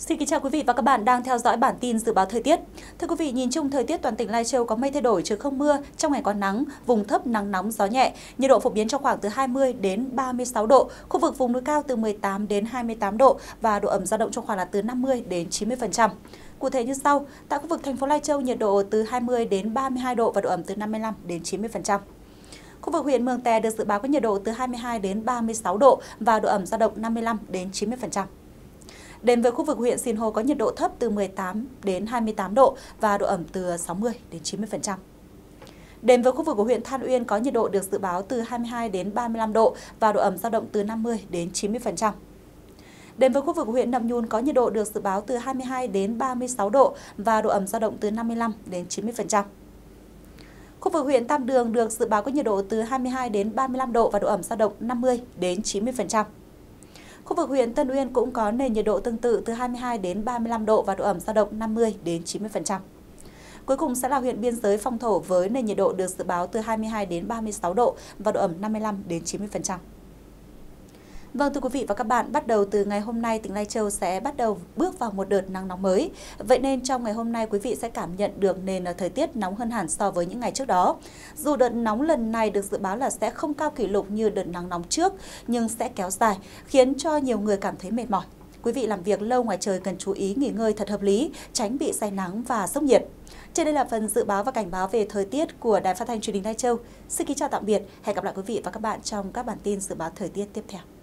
Xin kính chào quý vị và các bạn đang theo dõi bản tin dự báo thời tiết. Thưa quý vị, nhìn chung thời tiết toàn tỉnh Lai Châu có mây thay đổi chứ không mưa, trong ngày có nắng, vùng thấp nắng nóng gió nhẹ, nhiệt độ phổ biến trong khoảng từ 20 đến 36 độ, khu vực vùng núi cao từ 18 đến 28 độ và độ ẩm dao động trong khoảng là từ 50 đến 90%. Cụ thể như sau, tại khu vực thành phố Lai Châu nhiệt độ từ 20 đến 32 độ và độ ẩm từ 55 đến 90%. Khu vực huyện Mường Tè được dự báo có nhiệt độ từ 22 đến 36 độ và độ ẩm dao động 55 đến 90%. Đến với khu vực huyện Sinh Hồ có nhiệt độ thấp từ 18 đến 28 độ và độ ẩm từ 60 đến 90%. Đến với khu vực của huyện Than Uyên có nhiệt độ được dự báo từ 22 đến 35 độ và độ ẩm dao động từ 50 đến 90%. Đến với khu vực của huyện Nậm Nhun có nhiệt độ được dự báo từ 22 đến 36 độ và độ ẩm dao động từ 55 đến 90%. Khu vực huyện Tam Đường được dự báo có nhiệt độ từ 22 đến 35 độ và độ ẩm dao động 50 đến 90%. Khu vực huyện Tân Uyên cũng có nền nhiệt độ tương tự từ 22 đến 35 độ và độ ẩm dao động 50 đến 90%. Cuối cùng sẽ là huyện biên giới Phong Thổ với nền nhiệt độ được dự báo từ 22 đến 36 độ và độ ẩm 55 đến 90%. Vâng thưa quý vị và các bạn, bắt đầu từ ngày hôm nay tỉnh Lai Châu sẽ bắt đầu bước vào một đợt nắng nóng mới. Vậy nên trong ngày hôm nay quý vị sẽ cảm nhận được nền thời tiết nóng hơn hẳn so với những ngày trước đó. Dù đợt nóng lần này được dự báo là sẽ không cao kỷ lục như đợt nắng nóng trước nhưng sẽ kéo dài, khiến cho nhiều người cảm thấy mệt mỏi. Quý vị làm việc lâu ngoài trời cần chú ý nghỉ ngơi thật hợp lý, tránh bị say nắng và sốc nhiệt. Trên đây là phần dự báo và cảnh báo về thời tiết của Đài Phát thanh Truyền hình Lai Châu. Xin kính chào tạm biệt, hẹn gặp lại quý vị và các bạn trong các bản tin dự báo thời tiết tiếp theo.